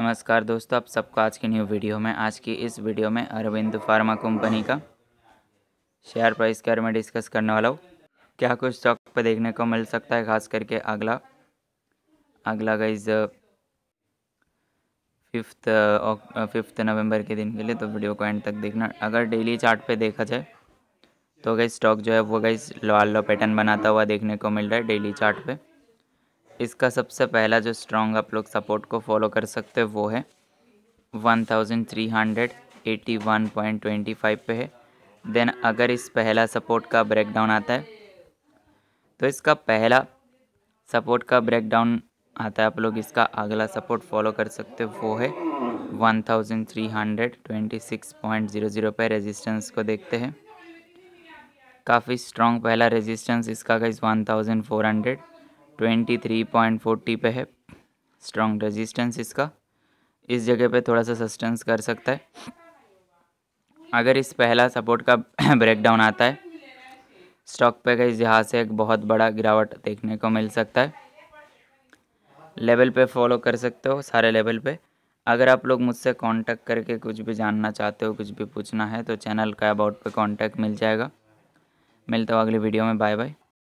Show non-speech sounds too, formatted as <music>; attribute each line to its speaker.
Speaker 1: नमस्कार दोस्तों आप सबको आज की न्यू वीडियो में आज की इस वीडियो में अरविंद फार्मा कंपनी का शेयर प्राइस के बारे में डिस्कस करने वाला हूँ क्या कुछ स्टॉक पर देखने को मिल सकता है खास करके अगला अगला गाइज फिफ्थ फिफ्थ नवंबर के दिन के लिए तो वीडियो को एंड तक देखना अगर डेली चार्ट पे देखा जाए तो गई स्टॉक जो है वो गई लॉ पैटर्न बनाता हुआ देखने को मिल रहा है डेली चार्ट पे इसका सबसे पहला जो स्ट्रॉन्ग आप लोग सपोर्ट को फॉलो कर सकते हो वो है one thousand three hundred eighty one point twenty five पे है देन अगर इस पहला सपोर्ट का ब्रेकडाउन आता है तो इसका पहला सपोर्ट का ब्रेकडाउन आता है आप लोग इसका अगला सपोर्ट फॉलो कर सकते हो वो है 1326.00 पे रेजिस्टेंस को देखते हैं काफ़ी स्ट्रॉन्ग पहला रेजिस्टेंस इसका फोर 1400 23.40 पे है स्ट्रॉन्ग रेजिस्टेंस इसका इस जगह पे थोड़ा सा सस्टेंस कर सकता है अगर इस पहला सपोर्ट का ब्रेकडाउन <clears throat> आता है स्टॉक पे का इस जहाँ से एक बहुत बड़ा गिरावट देखने को मिल सकता है लेवल पे फॉलो कर सकते हो सारे लेवल पे अगर आप लोग मुझसे कांटेक्ट करके कुछ भी जानना चाहते हो कुछ भी पूछना है तो चैनल का अबाउट पे कांटेक्ट मिल जाएगा मिलता हूँ अगली वीडियो में बाय बाय